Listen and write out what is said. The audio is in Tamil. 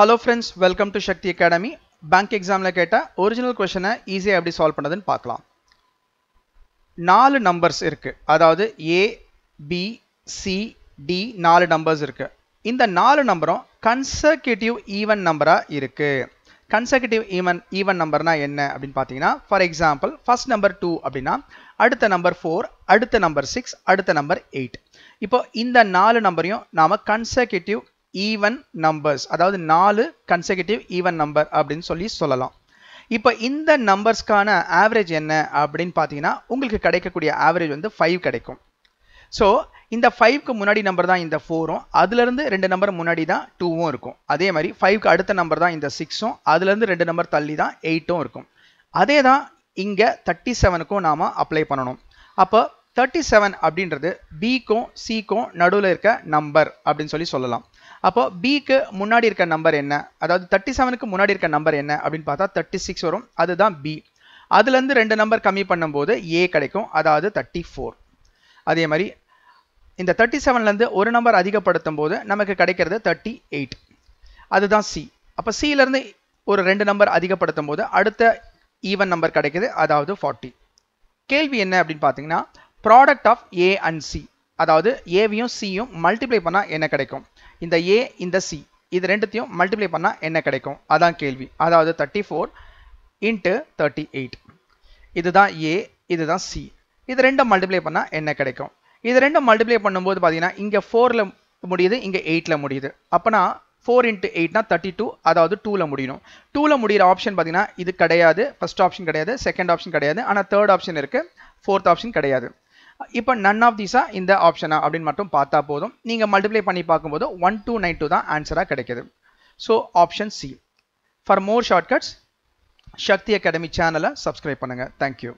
hello friends welcome to Sakthi academy bank எக்ஸாமில் கேட்டால் ஒரிஜினல் கொஷனை ஈஸியாக எப்படி சால்வ் பண்ணுறதுன்னு பார்க்கலாம் நாலு நம்பர்ஸ் இருக்குது அதாவது ஏ பி சி டி நாலு நம்பர்ஸ் இருக்குது இந்த நாலு நம்பரும் கன்சர்கேட்டிவ் ஈவன் நம்பராக இருக்குது கன்சர்கேட்டிவ் ஈவன் ஈவன் நம்பர்னா என்ன அப்படின்னு பார்த்தீங்கன்னா for example first number two அப்படின்னா அடுத்த நம்பர் ஃபோர் அடுத்த நம்பர் சிக்ஸ் அடுத்த நம்பர் எயிட் இப்போ இந்த நாலு நம்பரையும் நாம் கன்சர்கேட்டிவ் ஈவன் நம்பர்ஸ் அதாவது நாலு கன்செகட்டிவ் ஈவன் நம்பர் அப்படின்னு சொல்லி சொல்லலாம் இப்போ இந்த நம்பர்ஸ்க்கான ஆவரேஜ் என்ன அப்படின்னு பார்த்தீங்கன்னா உங்களுக்கு கிடைக்கக்கூடிய ஆவரேஜ் வந்து ஃபைவ் கிடைக்கும் ஸோ இந்த ஃபைவ்க்கு முன்னாடி நம்பர் தான் இந்த ஃபோரும் அதுலேருந்து ரெண்டு நம்பர் முன்னாடி தான் டூவும் இருக்கும் அதே மாதிரி ஃபைவ்க்கு அடுத்த நம்பர் தான் இந்த சிக்ஸும் அதுலேருந்து ரெண்டு நம்பர் தள்ளி தான் எயிட்டும் இருக்கும் அதே தான் இங்கே தேர்ட்டி செவனுக்கும் நாம் அப்ளை பண்ணணும் அப்போ தேர்ட்டி செவன் அப்படின்றது பிக்கும் சிக்கும் நடுவில் இருக்க நம்பர் அப்படின்னு சொல்லி சொல்லலாம் அப்போ பிக்கு முன்னாடி இருக்க நம்பர் என்ன அதாவது தேர்ட்டி செவனுக்கு முன்னாடி இருக்க நம்பர் என்ன அப்படின்னு பார்த்தா தேர்ட்டி சிக்ஸ் வரும் அதுதான் பி அதுலேருந்து ரெண்டு நம்பர் கம்மி பண்ணும்போது ஏ கிடைக்கும் அதாவது தேர்ட்டி ஃபோர் அதே மாதிரி இந்த தேர்ட்டி செவன்லேருந்து ஒரு நம்பர் அதிகப்படுத்தும் போது நமக்கு கிடைக்கிறது தேர்ட்டி எயிட் அதுதான் சி அப்போ சியிலேருந்து ஒரு ரெண்டு நம்பர் அதிகப்படுத்தும் போது அடுத்த ஈவன் நம்பர் கிடைக்குது அதாவது ஃபார்ட்டி கேள்வி என்ன அப்படின்னு பார்த்தீங்கன்னா product of A and C அதாவது ஏவியும் சியும் மல்டிப்ளை பண்ணால் என்ன கிடைக்கும் இந்த ஏ இந்த சி இது ரெண்டுத்தையும் மல்டிப்ளை பண்ணால் என்ன கிடைக்கும் அதான் கேள்வி அதாவது thirty four into thirty eight இதுதான் ஏ இதுதான் சி இது ரெண்டும் மல்டிப்ளை பண்ணால் என்ன கிடைக்கும் இது ரெண்டும் மல்டிப்ளை பண்ணும்போது பார்த்தீங்கன்னா இங்கே ஃபோரில் முடியுது இங்கே எயிட்டில் முடியுது அப்போனா ஃபோர் இன்ட்டு எயிட்னா தேர்ட்டி டூ அதாவது டூவில் முடியணும் டூவில் முடிகிற ஆப்ஷன் பார்த்தீங்கன்னா இது கிடையாது ஃபஸ்ட் ஆப்ஷன் கிடையாது செகண்ட் ஆப்ஷன் கிடையாது ஆனால் தேர்ட் ஆப்ஷன் இருக்குது ஃபோர்த் ஆப்ஷன் கிடையாது இப்போ நன் ஆஃப் தீஸா இந்த ஆப்ஷனா அப்படின்னு மட்டும் பார்த்தா போதும் நீங்கள் மல்டிப்ளை பண்ணி பார்க்கும்போது ஒன் டூ நைன் டூ தான் ஆன்சராக கிடைக்கிது so option C for more shortcuts Sakthi academy சேனலை சப்ஸ்கிரைப் பண்ணுங்கள் தேங்க்யூ